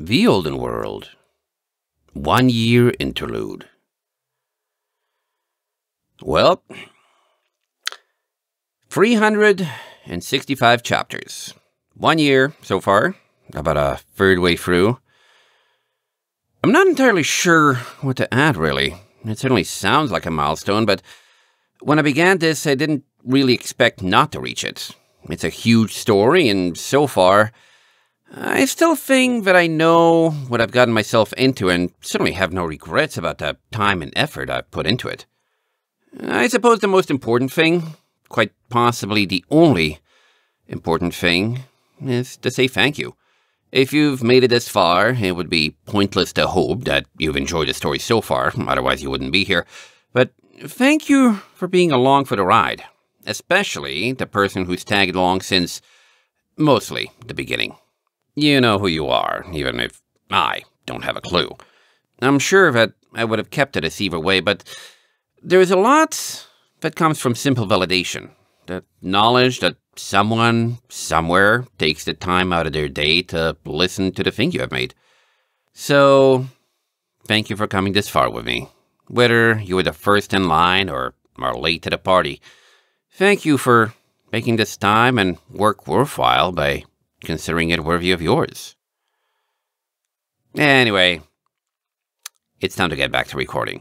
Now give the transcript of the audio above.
The Olden World One Year Interlude. Well, 365 chapters. One year so far, about a third way through. I'm not entirely sure what to add, really. It certainly sounds like a milestone, but when I began this, I didn't really expect not to reach it. It's a huge story, and so far, I still think that I know what I've gotten myself into and certainly have no regrets about the time and effort I've put into it. I suppose the most important thing, quite possibly the only important thing, is to say thank you. If you've made it this far, it would be pointless to hope that you've enjoyed the story so far, otherwise you wouldn't be here. But thank you for being along for the ride, especially the person who's tagged along since mostly the beginning. You know who you are, even if I don't have a clue. I'm sure that I would have kept it a thief away, but there is a lot that comes from simple validation. The knowledge that someone, somewhere, takes the time out of their day to listen to the thing you have made. So, thank you for coming this far with me. Whether you were the first in line or are late to the party, thank you for making this time and work worthwhile by considering it worthy of yours. Anyway, it's time to get back to recording.